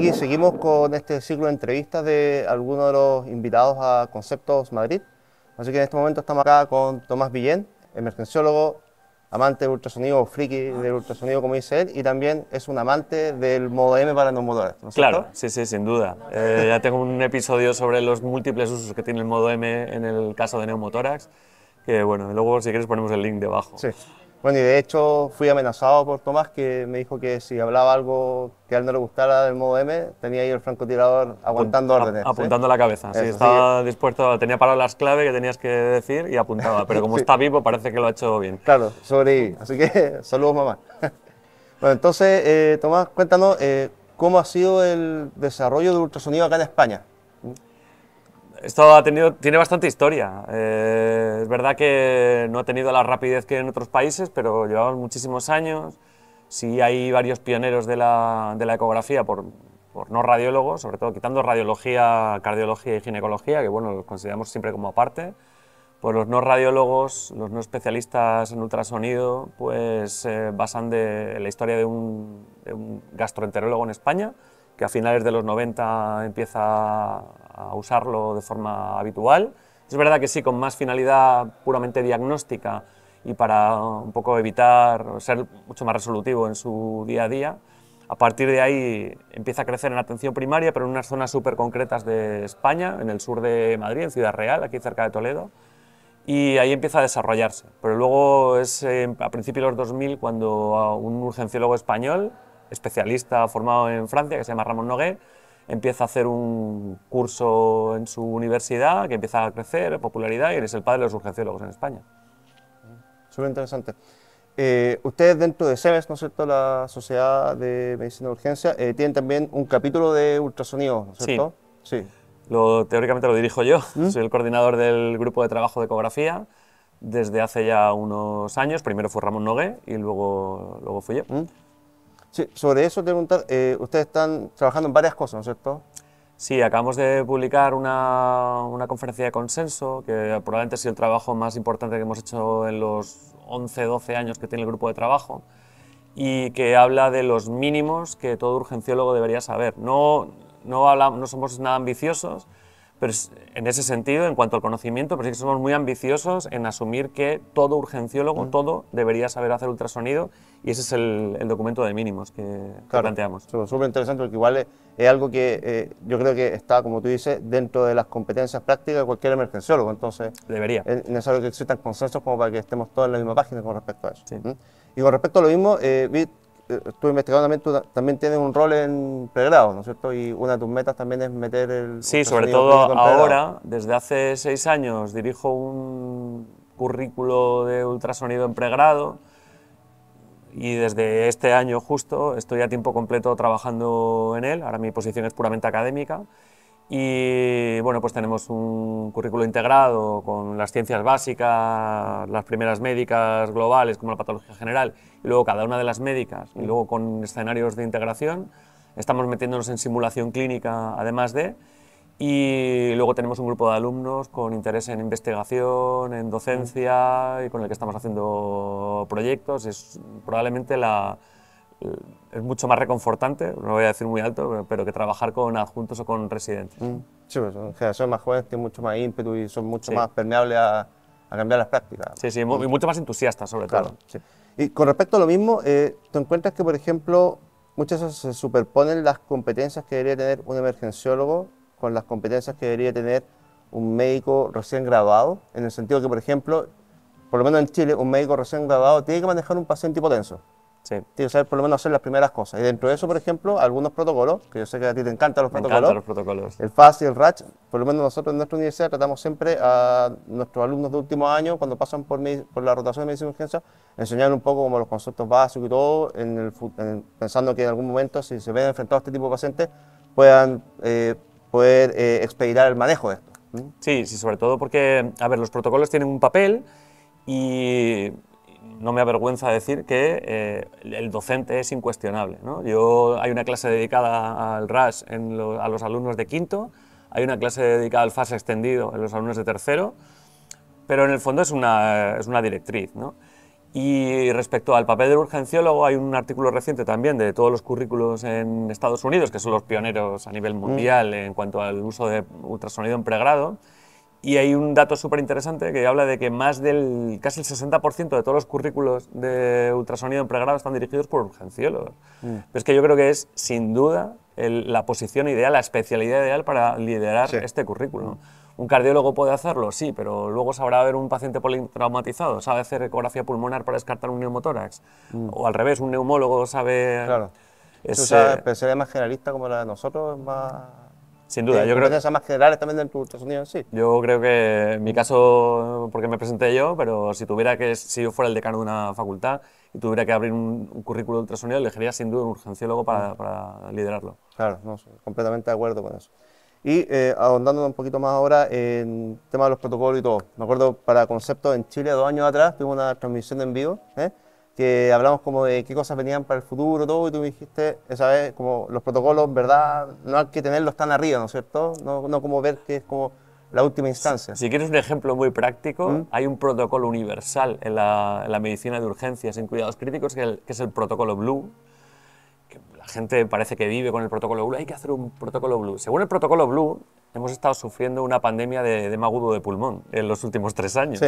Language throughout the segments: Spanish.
Y seguimos con este ciclo de entrevistas de algunos de los invitados a Conceptos Madrid. Así que en este momento estamos acá con Tomás Villén, emergenciólogo, amante de ultrasonido, friki del ultrasonido, como dice él, y también es un amante del modo M para los claro, sí, sí, sin duda. Eh, ya tengo un episodio sobre los múltiples usos que tiene el modo M en el caso de neumotórax, que bueno, luego si quieres ponemos el link debajo. Sí. Bueno, y de hecho fui amenazado por Tomás, que me dijo que si hablaba algo que a él no le gustara del modo M, tenía ahí el francotirador aguantando órdenes. apuntando la cabeza, sí, estaba dispuesto, tenía palabras clave que tenías que decir y apuntaba, pero como está vivo parece que lo ha hecho bien. Claro, ahí, así que saludos mamá. bueno, entonces eh, Tomás, cuéntanos eh, cómo ha sido el desarrollo del ultrasonido acá en España esto ha tenido, tiene bastante historia. Eh, es verdad que no ha tenido la rapidez que en otros países, pero llevamos muchísimos años. Sí hay varios pioneros de la, de la ecografía por, por, no radiólogos, sobre todo quitando radiología, cardiología y ginecología, que bueno, los consideramos siempre como aparte. Por pues los no radiólogos, los no especialistas en ultrasonido, pues eh, basan de, la historia de de un gastroenterólogo en España, que a finales de los 90 empieza a usarlo de forma habitual. Es verdad que sí, con más finalidad puramente diagnóstica y para un poco evitar ser mucho más resolutivo en su día a día. A partir de ahí empieza a crecer en atención primaria, pero en unas zonas súper concretas de España, en el sur de Madrid, en Ciudad Real, aquí cerca de Toledo, y ahí empieza a desarrollarse. Pero luego es eh, a principios de los 2000 cuando un urgenciólogo español, especialista formado en Francia que se llama Ramón Nogué, empieza a hacer un curso en su universidad que empieza a crecer, popularidad, y eres es el padre de los urgenciólogos en España. Súper interesante. Eh, ustedes dentro de SEMES, ¿no es cierto?, la Sociedad de Medicina de Urgencia, eh, tienen también un capítulo de ultrasonido, ¿no es cierto? Sí. Lo, teóricamente lo dirijo yo, ¿Mm? soy el coordinador del grupo de trabajo de ecografía desde hace ya unos años, primero fue Ramón Nogué y luego, luego fui yo. ¿Mm? sobre eso preguntar, eh, ustedes están trabajando en varias cosas, ¿no es cierto? Sí, acabamos de publicar una, una, conferencia de consenso, que probablemente ha sido el trabajo más importante que hemos hecho en los 11, 12 años que tiene el grupo de trabajo, y que habla de los mínimos que todo urgenciólogo debería saber. No, no, no somos nada ambiciosos, pero en ese sentido, en cuanto al conocimiento, pero sí que somos muy ambiciosos en asumir que todo urgenciólogo, mm. todo, debería saber hacer ultrasonido y ese es el, documento de mínimos que, claro, planteamos. Súper interesante porque igual es, algo que eh, yo creo que está, como tú dices, dentro de las competencias prácticas de cualquier emergenciólogo, entonces debería. es necesario que existan consensos como para que estemos todos en la misma página con respecto a eso. ¿Mm? Y con respecto a lo mismo, eh, tú investigando también, tú también tienes un rol en pregrado, ¿no es cierto? Y una de tus metas también es meter el... Sí, sobre todo ahora, desde hace seis años, dirijo un currículo de ultrasonido en pregrado y desde este año justo estoy a tiempo completo trabajando en él, ahora mi posición es puramente académica y bueno, pues tenemos un currículo integrado con las ciencias básicas, las primeras médicas globales como la patología general, y luego cada una de las médicas, y luego con escenarios de integración. Estamos metiéndonos en simulación clínica, además de, y luego tenemos un grupo de alumnos con interés en investigación, en docencia, y con el que estamos haciendo proyectos. Es probablemente la, eh, es mucho más reconfortante, no lo voy a decir muy alto, pero que trabajar con adjuntos o con residentes. Mm. Sí, pues, son más jóvenes, tienen mucho más ímpetu y son mucho más permeables a, cambiar las prácticas. Sí, sí, y mucho más entusiastas sobre todo. Y con respecto a lo mismo, eh, te encuentras que, por ejemplo, muchas veces se superponen las competencias que debería tener un emergenciólogo con las competencias que debería tener un médico recién graduado, en el sentido que, por ejemplo, por lo menos en Chile, un médico recién graduado tiene que manejar un paciente hipotenso. Sí. Tienes que saber por lo menos hacer las primeras cosas. Y dentro de eso, por ejemplo, algunos protocolos, que yo sé que a ti te encantan los, protocolos, los protocolos. El FAST y el RATCH, por lo menos nosotros en nuestra universidad tratamos siempre a nuestros alumnos de último año, cuando pasan por, la rotación de medicina de urgencia, enseñar un poco como los conceptos básicos y todo, en el, pensando que en algún momento, si se ven enfrentados a este tipo de pacientes, puedan eh, poder eh, expedir el manejo de esto. ¿Mm? Sí, sí, sobre todo porque, a ver, los protocolos tienen un papel y no me avergüenza decir que eh, el docente es incuestionable. hay una clase dedicada al RAS en a los alumnos de quinto, hay una clase dedicada al FAS extendido en los alumnos de tercero, pero en el fondo es una, directriz. Y respecto al papel del urgenciólogo, hay un artículo reciente también de todos los currículos en Estados Unidos, que son los pioneros a nivel mm. mundial en cuanto al uso de ultrasonido en pregrado, y hay un dato súper interesante que habla de que más del casi el 60% de todos los currículos de ultrasonido en pregrado están dirigidos por urgenciólogos. Mm. Es que yo creo que es, sin duda, la posición ideal, la especialidad ideal para liderar este currículo. ¿Un cardiólogo puede hacerlo? Sí, pero luego sabrá ver un paciente poli-traumatizado, sabe hacer ecografía pulmonar para descartar un neumotórax. Mm. O al revés, un neumólogo sabe... Claro. Ese... O especialidad más generalista como la de nosotros es más sin duda, yo creo que... más generales también del ultrasonido, en sí. Yo creo que en mi caso, porque me presenté yo, pero si tuviera que, si yo fuera el decano de una facultad y tuviera que abrir un, currículo de ultrasonido, elegiría sin duda un urgenciólogo para, mm. liderarlo. Claro, no, completamente de acuerdo con eso. Y eh, ahondando un poquito más ahora en el tema de los protocolos y todo. Me acuerdo para concepto en Chile, dos años atrás, tuvimos una transmisión en vivo, ¿eh? que hablamos como de qué cosas venían para el futuro, todo, y tú me dijiste, esa vez, como los protocolos, ¿verdad? No hay que tenerlos tan arriba, ¿no es cierto? No, como ver que es como la última instancia. Si, quieres un ejemplo muy práctico, ¿Mm? hay un protocolo universal en la, medicina de urgencias en cuidados críticos, que, es el protocolo Blue, que la gente parece que vive con el protocolo Blue, hay que hacer un protocolo Blue. Según el protocolo Blue, hemos estado sufriendo una pandemia de magudo de pulmón en los últimos tres años.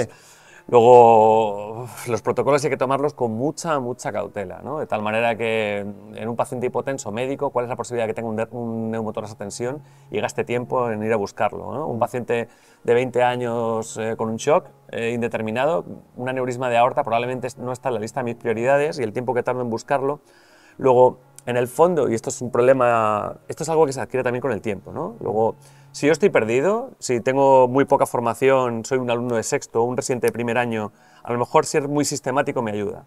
Luego, los protocolos hay que tomarlos con mucha, mucha cautela, De tal manera que mm, en un paciente hipotenso médico, ¿cuál es la posibilidad de que tenga un, un neumotórax a tensión y gaste tiempo en ir a buscarlo? Un mm. paciente de 20 años eh, con un shock eh, indeterminado, un aneurisma de aorta probablemente no está en la lista de mis prioridades y el tiempo que tardo en buscarlo. Luego, en el fondo, y esto es un problema, esto es algo que se adquiere también con el tiempo, Luego, si yo estoy perdido, si tengo muy poca formación, soy un alumno de sexto un residente de primer año, a lo mejor ser muy sistemático me ayuda.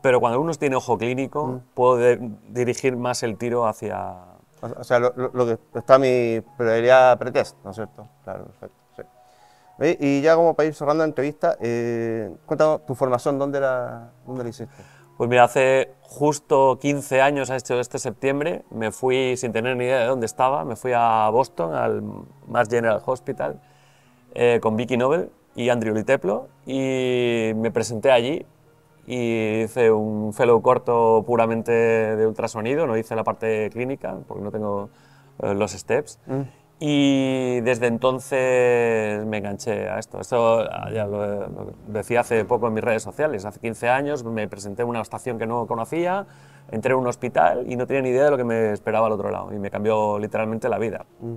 Pero cuando uno tiene ojo clínico, mm. puedo dirigir más el tiro hacia... O, sea, lo, que está mi prioridad pretest, ¿no es cierto? Claro, perfecto. Y ya como para ir cerrando la entrevista, eh, cuéntanos tu formación, ¿dónde la, dónde la hiciste? Pues mira, hace justo 15 años, ha hecho este septiembre, me fui sin tener ni idea de dónde estaba, me fui a Boston, al Mass General Hospital, eh, con Vicky Nobel y Andrew Liteplo, y me presenté allí y hice un fellow corto puramente de ultrasonido, no hice la parte clínica, porque no tengo eh, los steps. Mm. Y desde entonces me enganché a esto. Esto ah, ya lo, decía hace poco en mis redes sociales. Hace 15 años me presenté en una estación que no conocía, entré en un hospital y no tenía ni idea de lo que me esperaba al otro lado. Y me cambió literalmente la vida. Mm.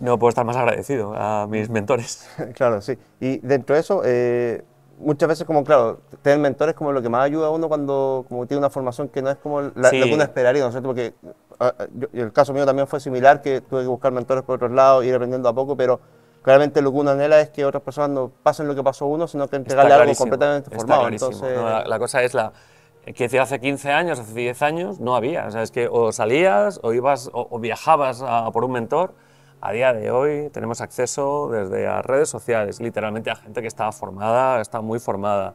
No puedo estar más agradecido a mis mentores. claro, sí. Y dentro de eso, eh, muchas veces como, claro, tener mentores como lo que más ayuda a uno cuando como tiene una formación que no es como la, lo que uno esperaría, ¿no Porque ah, ah, el caso mío también fue similar, que tuve que buscar mentores por otros lados, ir aprendiendo a poco, pero claramente lo que uno anhela es que otras personas no pasen lo que pasó uno, sino que entregarle algo completamente formado. Entonces, la, cosa es la que decir, hace 15 años, hace 10 años, no había. O sea, es que o salías, o ibas, o, viajabas por un mentor, a día de hoy tenemos acceso desde las redes sociales, literalmente a gente que está formada, está muy formada.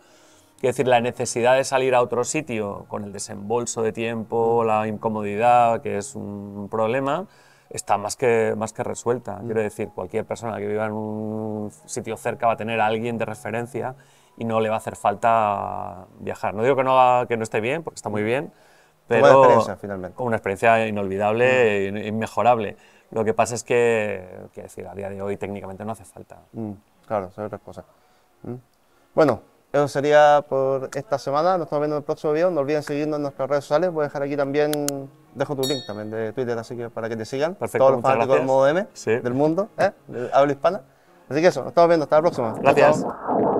Quiero decir, la necesidad de salir a otro sitio con el desembolso de tiempo, la incomodidad, que es un problema, está más que, más que resuelta. Mm. Quiero decir, cualquier persona que viva en un sitio cerca va a tener a alguien de referencia y no le va a hacer falta viajar. No digo que no, que no esté bien, porque está muy mm. bien, pero... como Una experiencia inolvidable mm. e inmejorable lo que pasa es que, decir, a día de hoy técnicamente no hace falta. Mm, claro, son otras cosas. Mm. Bueno, eso sería por esta semana. Nos estamos viendo en el próximo video. No olviden seguirnos en nuestras redes sociales. Voy a dejar aquí también, dejo tu link también de Twitter, así que para que te sigan. Perfecto, Todos los del modo M, del mundo, hablo ¿eh? habla hispana. Así que eso, nos estamos viendo. Hasta la próxima. Gracias.